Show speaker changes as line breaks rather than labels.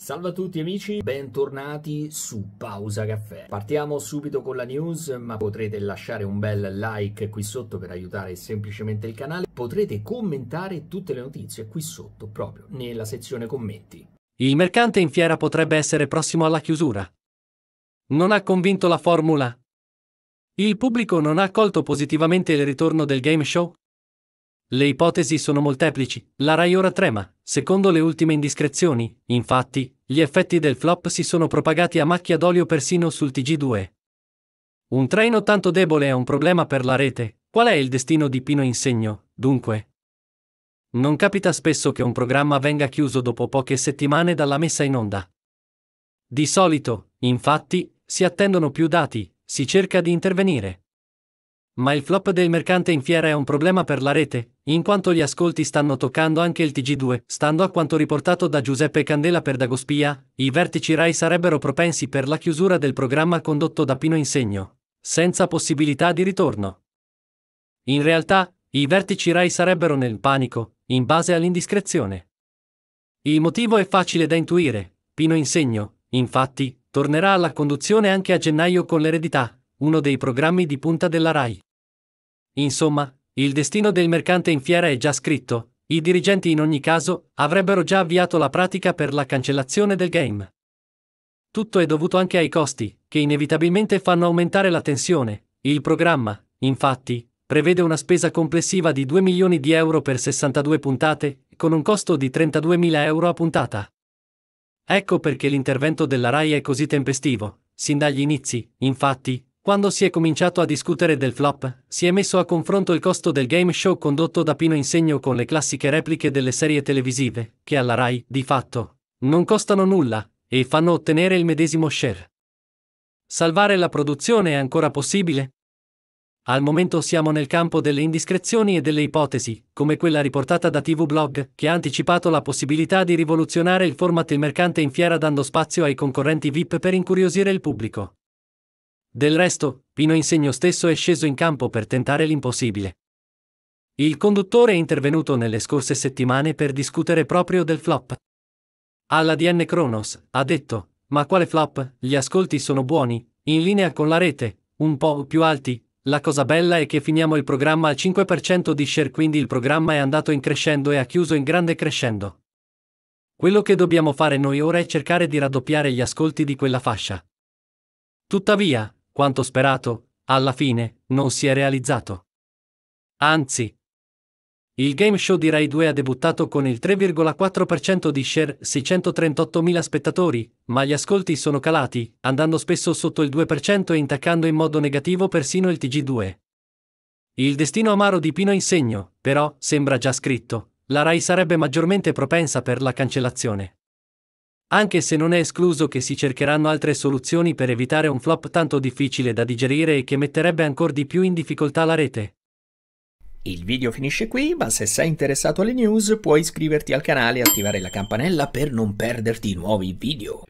Salve a tutti amici, bentornati su Pausa Caffè. Partiamo subito con la news, ma potrete lasciare un bel like qui sotto per aiutare semplicemente il canale. Potrete commentare tutte le notizie qui sotto, proprio nella sezione commenti. Il mercante in fiera potrebbe essere prossimo alla chiusura. Non ha convinto la formula? Il pubblico non ha accolto positivamente il ritorno del game show? Le ipotesi sono molteplici, la Rai ora trema, secondo le ultime indiscrezioni, infatti, gli effetti del flop si sono propagati a macchia d'olio persino sul TG2. Un treno tanto debole è un problema per la rete, qual è il destino di Pino Insegno, dunque? Non capita spesso che un programma venga chiuso dopo poche settimane dalla messa in onda. Di solito, infatti, si attendono più dati, si cerca di intervenire. Ma il flop del mercante in fiera è un problema per la rete, in quanto gli ascolti stanno toccando anche il TG2. Stando a quanto riportato da Giuseppe Candela per Dagospia, i vertici RAI sarebbero propensi per la chiusura del programma condotto da Pino Insegno, senza possibilità di ritorno. In realtà, i vertici RAI sarebbero nel panico, in base all'indiscrezione. Il motivo è facile da intuire. Pino Insegno, infatti, tornerà alla conduzione anche a gennaio con l'eredità, uno dei programmi di punta della RAI. Insomma, il destino del mercante in fiera è già scritto, i dirigenti in ogni caso avrebbero già avviato la pratica per la cancellazione del game. Tutto è dovuto anche ai costi, che inevitabilmente fanno aumentare la tensione. Il programma, infatti, prevede una spesa complessiva di 2 milioni di euro per 62 puntate, con un costo di 32 mila euro a puntata. Ecco perché l'intervento della RAI è così tempestivo. Sin dagli inizi, infatti, quando si è cominciato a discutere del flop, si è messo a confronto il costo del game show condotto da Pino Insegno con le classiche repliche delle serie televisive, che alla RAI, di fatto, non costano nulla, e fanno ottenere il medesimo share. Salvare la produzione è ancora possibile? Al momento siamo nel campo delle indiscrezioni e delle ipotesi, come quella riportata da TV Blog, che ha anticipato la possibilità di rivoluzionare il format il mercante in fiera dando spazio ai concorrenti VIP per incuriosire il pubblico. Del resto, Pino Insegno stesso è sceso in campo per tentare l'impossibile. Il conduttore è intervenuto nelle scorse settimane per discutere proprio del flop. Alla DN Kronos ha detto: Ma quale flop? Gli ascolti sono buoni, in linea con la rete, un po' più alti. La cosa bella è che finiamo il programma al 5% di share, quindi il programma è andato in crescendo e ha chiuso in grande crescendo. Quello che dobbiamo fare noi ora è cercare di raddoppiare gli ascolti di quella fascia. Tuttavia, quanto sperato, alla fine, non si è realizzato. Anzi, il game show di Rai 2 ha debuttato con il 3,4% di share, 638.000 spettatori, ma gli ascolti sono calati, andando spesso sotto il 2% e intaccando in modo negativo persino il TG2. Il destino amaro di Pino Insegno, però, sembra già scritto, la Rai sarebbe maggiormente propensa per la cancellazione anche se non è escluso che si cercheranno altre soluzioni per evitare un flop tanto difficile da digerire e che metterebbe ancora di più in difficoltà la rete. Il video finisce qui, ma se sei interessato alle news puoi iscriverti al canale e attivare la campanella per non perderti nuovi video.